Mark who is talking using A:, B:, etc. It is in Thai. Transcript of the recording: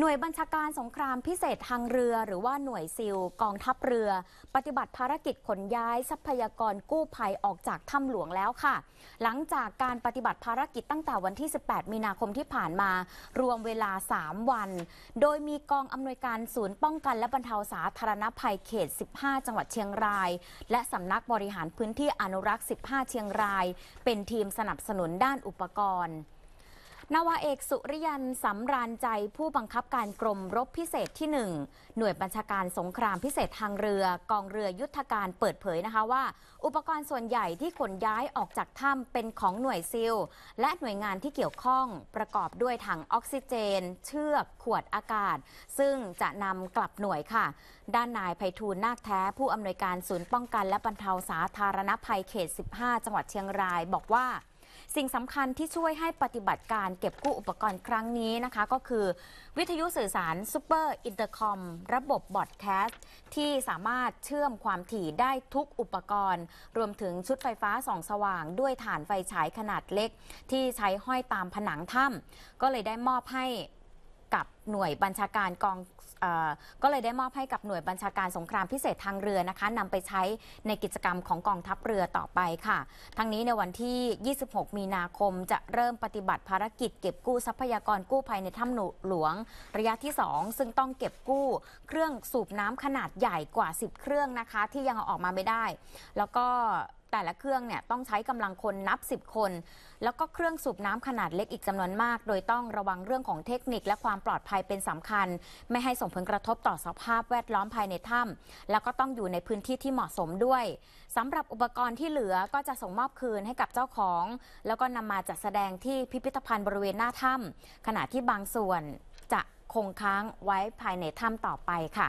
A: หน่วยบัญชาการสงครามพิเศษทางเรือหรือว่าหน่วยซิลกองทัพเรือ ปฏิบัติภารกิจขนย้ายทรัพยากรกู้ภัยออกจากถ้ำหลวงแล้วค่ะ หลังจากการปฏิบัติภารกิจตั้งแต่วันที่ 18 มีนาคมที่ผ่านมา รวมเวลา 3 วัน โดยมีกองอำนวยการศูนย์ป้องกันและบรรเทาสาธารณภัยเขต 15 จังหวัดเชียงราย และสำนักบริหารพื้นที่อนุรักษ์ 15 เชียงราย เป็นทีมสนับสนุนด้านอุปกรณ์นาวาเอกสุริยันสำราญใจผู้บังคับการกรมรบพิเศษที่ 1 หน่วยบัญชาการสงครามพิเศษทางเรือกองเรือยุทธการเปิดเผยนะคะว่า อุปกรณ์ส่วนใหญ่ที่ขนย้ายออกจากถ้ำเป็นของหน่วยซิลและหน่วยงานที่เกี่ยวข้องประกอบด้วยถังออกซิเจนเชือกขวดอากาศ ซึ่งจะนำกลับหน่วยค่ะ ด้านนายไพฑูรย์นาคแท้ผู้อำนวยการศูนย์ป้องกันและบรรเทาสาธารณภัยเขต 15 จังหวัดเชียงรายบอกว่าสิ่งสำคัญที่ช่วยให้ปฏิบัติการเก็บกู้อุปกรณ์ครั้งนี้นะคะก็คือ วิทยุสื่อสารซูเปอร์อินเตอร์คอมระบบบอดแคสต์ ที่สามารถเชื่อมความถี่ได้ทุกอุปกรณ์ รวมถึงชุดไฟฟ้าส่องสว่างด้วยฐานไฟฉายขนาดเล็ก ที่ใช้ห้อยตามผนังถ้ำก็เลยได้มอบให้กับหน่วยบัญชาการกองอก็เลยได้มอบให้กับหน่วยบัญชาการสงครามพิเศษทางเรือนะคะนำไปใช้ในกิจกรรมของกองทัพเรือต่อไปค่ะ ทั้งนี้ในวันที่ 26 มีนาคมจะเริ่มปฏิบัติภารกิจเก็บกู้ทรัพยากรกู้ภัยในถ้ำหหลวง ระยะที่ 2 ซึ่งต้องเก็บกู้เครื่องสูบน้ำขนาดใหญ่กว่า 10 เครื่องนะคะที่ยังอออกมาไม่ได้ แล้วก็แต่ละเครื่องเนี่ยต้องใช้กำลังคนนับ 10 คน แล้วก็เครื่องสูบน้ำขนาดเล็กอีกจำนวนมาก โดยต้องระวังเรื่องของเทคนิคและความปลอดภัยเป็นสำคัญ ไม่ให้ส่งผลกระทบต่อสภาพแวดล้อมภายในถ้ำแล้วก็ต้องอยู่ในพื้นที่ที่เหมาะสมด้วยสำหรับอุปกรณ์ที่เหลือก็จะส่งมอบคืนให้กับเจ้าของ แล้วก็นำมาจัดแสดงที่พิพิธภัณฑ์บริเวณหน้าถ้ำขณะที่บางส่วนจะคงค้างไว้ภายในถ้ำต่อไปค่ะ